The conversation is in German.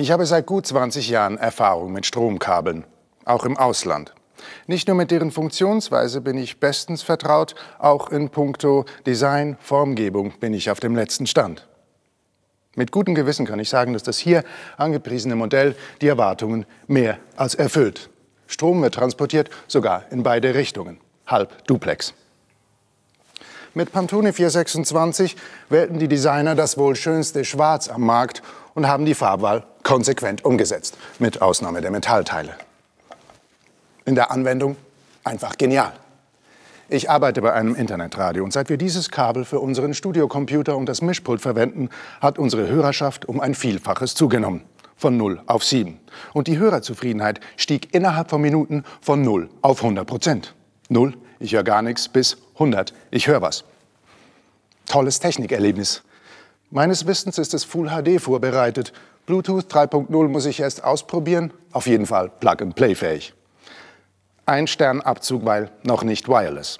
Ich habe seit gut 20 Jahren Erfahrung mit Stromkabeln, auch im Ausland. Nicht nur mit deren Funktionsweise bin ich bestens vertraut, auch in puncto Design, Formgebung bin ich auf dem letzten Stand. Mit gutem Gewissen kann ich sagen, dass das hier angepriesene Modell die Erwartungen mehr als erfüllt. Strom wird transportiert, sogar in beide Richtungen, halb Duplex. Mit Pantone 426 wählten die Designer das wohl schönste Schwarz am Markt und haben die Farbwahl konsequent umgesetzt, mit Ausnahme der Metallteile. In der Anwendung einfach genial. Ich arbeite bei einem Internetradio und seit wir dieses Kabel für unseren Studiocomputer und das Mischpult verwenden, hat unsere Hörerschaft um ein Vielfaches zugenommen. Von 0 auf 7. Und die Hörerzufriedenheit stieg innerhalb von Minuten von 0 auf 100 Prozent. 0, ich höre gar nichts, bis 100, ich höre was. Tolles Technikerlebnis. Meines Wissens ist es Full HD vorbereitet. Bluetooth 3.0 muss ich erst ausprobieren. Auf jeden Fall Plug-and-Play fähig. Ein Sternabzug, weil noch nicht wireless.